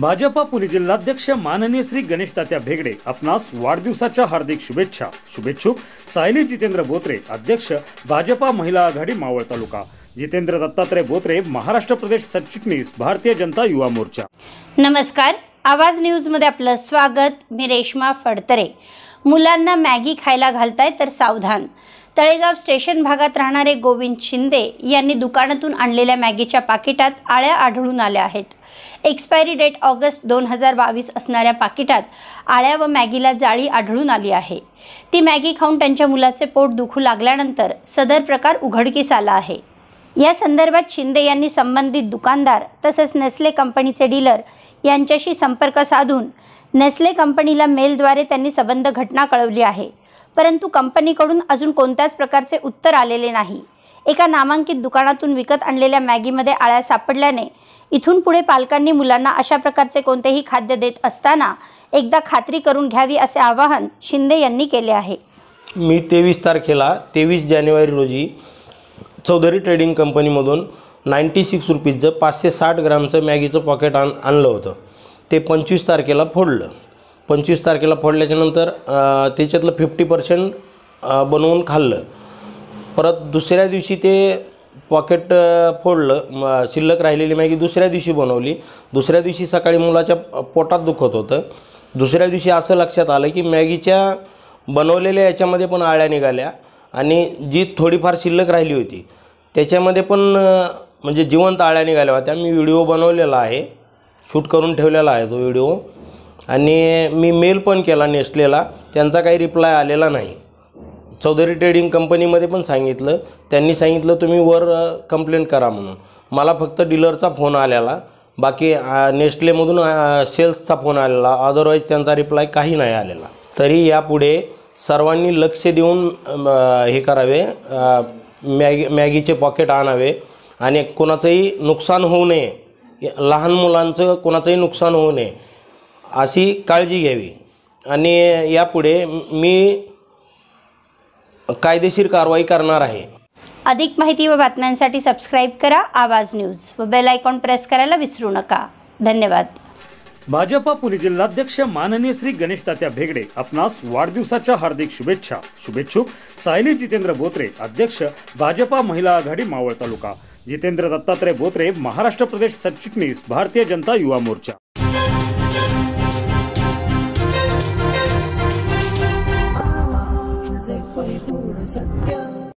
भाजपा पुणे जिल्हाध्यक्ष माननीय श्री गणेश तात्या भेगडे आपणास वाढदिवसाच्या हार्दिक शुभेच्छा शुभेच्छुक सायली जितेंद्र बोत्रे अध्यक्ष भाजपा महिला आघाडी मावळ तालुका जितेंद्र दत्तात्रय बोत्रे महाराष्ट्र प्रदेश सरचिटणीस भारतीय जनता युवा मोर्चा नमस्कार आवाज न्यूज मध्ये आपलं स्वागत मी रेश्मा फडतरे मुलांना मॅगी खायला घालताय तर सावधान तळेगाव स्टेशन भागात राहणारे गोविंद शिंदे यांनी दुकानातून आणलेल्या मॅगीच्या पाकिटात आळ्या आढळून आल्या आहेत एक्सपायरी डेट ऑगस्ट दोन हजार बावीस असणाऱ्या पाकिटात आळ्या व मॅगीला जाळी आढळून आली आहे ती मॅगी खाऊन त्यांच्या मुलाचे पोट दुखू लागल्यानंतर सदर प्रकार उघडकीस आला आहे या संदर्भात शिंदे यांनी संबंधित दुकानदार तसेच नेस्ले कंपनीचे डीलर यांच्याशी संपर्क साधून नेस्ले कंपनीला मेलद्वारे त्यांनी संबंध घटना कळवली आहे परंतु कंपनीकडून अजून कोणत्याच प्रकारचे उत्तर आलेले नाही एका नामांकित दुकानातून विकत आणलेल्या मॅगीमध्ये आळ्या सापडल्याने इथून पुढे पालकांनी मुलांना अशा प्रकारचे कोणतेही खाद्य देत असताना एकदा खात्री करून घ्यावी असे आवाहन शिंदे यांनी केले आहे मी तेवीस तारखेला तेवीस जानेवारी रोजी चौधरी ट्रेडिंग कंपनीमधून नाईंटी सिक्स रुपीजचं पाचशे साठ ग्रामचं मॅगीचं पॉकेट आण आणलं होतं ते पंचवीस तारखेला फोडलं पंचवीस तारखेला फोडल्याच्यानंतर त्याच्यातलं फिफ्टी पर्सेंट बनवून खाल्लं परत दुसऱ्या दिवशी ते पॉकेट फोडलं शिल्लक राहिलेली मॅगी दुसऱ्या दिवशी बनवली दुसऱ्या दिवशी सकाळी मुलाच्या पोटात दुखत होतं दुसऱ्या दिवशी असं लक्षात आलं की मॅगीच्या बनवलेल्या याच्यामध्ये पण आळ्या निघाल्या आणि जी थोडीफार शिल्लक राहिली होती त्याच्यामध्ये पण म्हणजे जिवंत आळ्या निघाल्या होत्या मी व्हिडिओ बनवलेला आहे शूट करून ठेवलेला आहे तो व्हिडिओ आणि मी मेल पण केला नेस्टलेला त्यांचा काही रिप्लाय आलेला नाही चौधरी ट्रेडिंग कंपनीमध्ये पण सांगितलं त्यांनी सांगितलं तुम्ही वर कंप्लेंट करा म्हणून मला फक्त डीलरचा फोन आलेला बाकी नेस्टलेमधून सेल्सचा फोन आलेला अदरवाईज त्यांचा रिप्लाय काही नाही आलेला तरी यापुढे सर्वांनी लक्ष देऊन हे करावे मॅगी मॅगीचे पॉकेट आणावे आणि कोणाचंही नुकसान होऊ नये लहान मुलांचं कोणाचंही नुकसान होऊ नये अशी काळजी घ्यावी आणि यापुढे मी कायदेशीर कारवाई करणार आहे अधिक माहिती व बातम्यांसाठी सबस्क्राईब करा आवाज न्यूज व बेल आयकॉन प्रेस करायला विसरू नका धन्यवाद भाजपा पुणे जिल्हाध्यक्ष माननीय श्री गणेश तात्या भेगडे आपणास वाढदिवसाच्या हार्दिक शुभेच्छा शुभेच्छुक सायली जितेंद्र बोत्रे अध्यक्ष भाजपा महिला आघाडी मावळ तालुका जितेंद्र दत्तात्रे बोत्रे महाराष्ट्र प्रदेश सरचिटणीस भारतीय जनता युवा मोर्चा